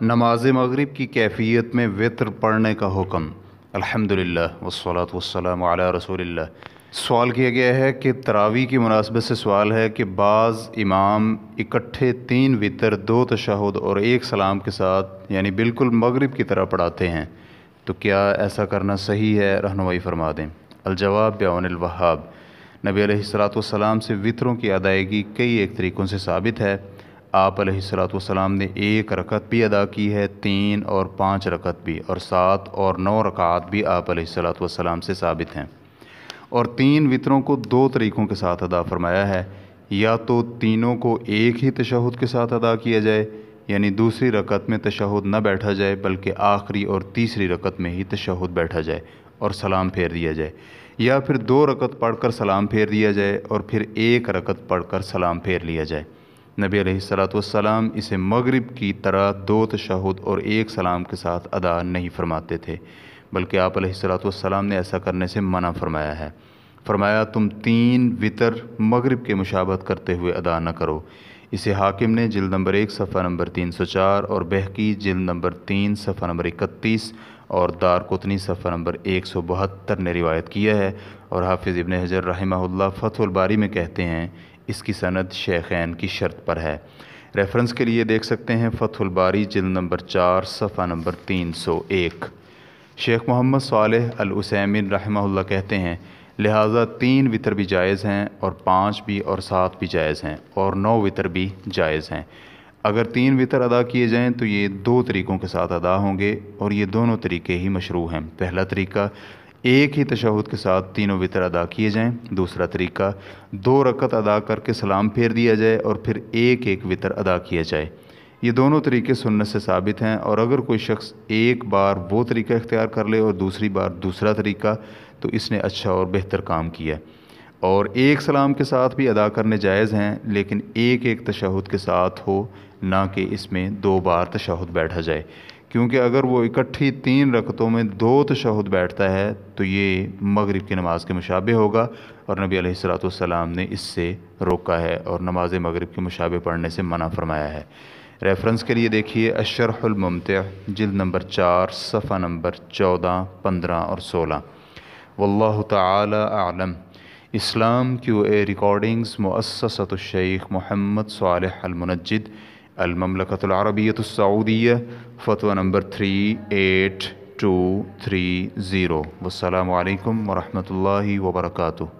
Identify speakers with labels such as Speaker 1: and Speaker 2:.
Speaker 1: نماز مغرب کی کیفیت میں وطر پڑھنے کا حکم الحمد للہ والسلام علی رسول اللہ سوال کیا گیا ہے کہ تراوی کی مناسبت سے سوال ہے کہ بعض امام اکٹھے تین وطر دو تشہد اور ایک سلام کے ساتھ یعنی بالکل مغرب کی طرح پڑھاتے ہیں تو کیا ایسا کرنا صحیح ہے رہنمائی فرما دیں الجواب الوہاب نبی علیہ السلاۃ والسلام سے وطروں کی ادائیگی کئی ایک طریقوں سے ثابت ہے آپ علیہ السلام نے ایک رکعت بھی ادا کی ہے تین اور پانچ رکعت بھی اور سات اور نو رکعات بھی آپ علیہ السلام سے ثابت ہیں اور تین وطروں کو دو طریقوں کے ساتھ ادا فرمایا ہے یا تو تینوں کو ایک ہی تشہد کے ساتھ ادا کیا جائے یعنی دوسری رکعت میں تشہد نہ بیٹھا جائے بلکہ آخری اور تیسری رکعت میں ہی تشہد بیٹھا جائے اور سلام پھیر دیا جائے یا پھر دو رکعت پڑھ کر سلام پھیر دیا جائے اور پھر ایک رکعت پڑھ کر سلام پھیر لیا جائے نبی علیہ السلاۃ والسلام اسے مغرب کی طرح دو تشہد اور ایک سلام کے ساتھ ادا نہیں فرماتے تھے بلکہ آپ علیہ السلاۃ والسلام نے ایسا کرنے سے منع فرمایا ہے فرمایا تم تین وطر مغرب کے مشابت کرتے ہوئے ادا نہ کرو اسے حاکم نے جلد نمبر ایک صفحہ نمبر تین سو چار اور بہکی جلد نمبر تین صفحہ نمبر اکتیس اور دار کتنی صفحہ نمبر ایک سو بہتر نے روایت کیا ہے اور حافظ ابن حضر رحمہ اللہ فتح الباری میں کہتے ہیں اس کی سند شیخین کی شرط پر ہے ریفرنس کے لیے دیکھ سکتے ہیں فتح الباری جلد نمبر چار صفحہ نمبر تین سو ایک شیخ محمد صالح الوسین رحمہ اللہ کہتے ہیں لہٰذا تین وطر بھی جائز ہیں اور پانچ بھی اور سات بھی جائز ہیں اور نو وطر بھی جائز ہیں اگر تین وطر ادا کیے جائیں تو یہ دو طریقوں کے ساتھ ادا ہوں گے اور یہ دونوں طریقے ہی مشروع ہیں پہلا طریقہ ایک ہی تشہد کے ساتھ تینوں وطر ادا کیے جائیں دوسرا طریقہ دو رکعت ادا کر کے سلام پھیر دیا جائے اور پھر ایک ایک وطر ادا کیا جائے یہ دونوں طریقے سننے سے ثابت ہیں اور اگر کوئی شخص ایک بار وہ طریقہ اختیار کر لے اور دوسری بار دوسرا طریقہ تو اس نے اچھا اور بہتر کام کیا اور ایک سلام کے ساتھ بھی ادا کرنے جائز ہیں لیکن ایک ایک تشہد کے ساتھ ہو نہ کہ اس میں دو بار تشہد بیٹھا جائے کیونکہ اگر وہ اکٹھی تین رکتوں میں دو تشہد بیٹھتا ہے تو یہ مغرب کی نماز کے مشابہ ہوگا اور نبی علیہ السلاۃ السلام نے اس سے روکا ہے اور نماز مغرب کے مشابہ پڑھنے سے منع فرمایا ہے ریفرنس کے لیے دیکھیے اشرح الممتع جلد نمبر چار صفحہ نمبر چودہ پندرہ اور سولہ و اللہ تعالی عالم اسلام کیو اے ریکارڈنگز مؤسسۃ الشیخ محمد صالح المنجد الملقۃ العربیۃ سعودیہ فتویٰ number three eight two three zero السلام علیکم ورحمۃ اللہ وبرکاتہ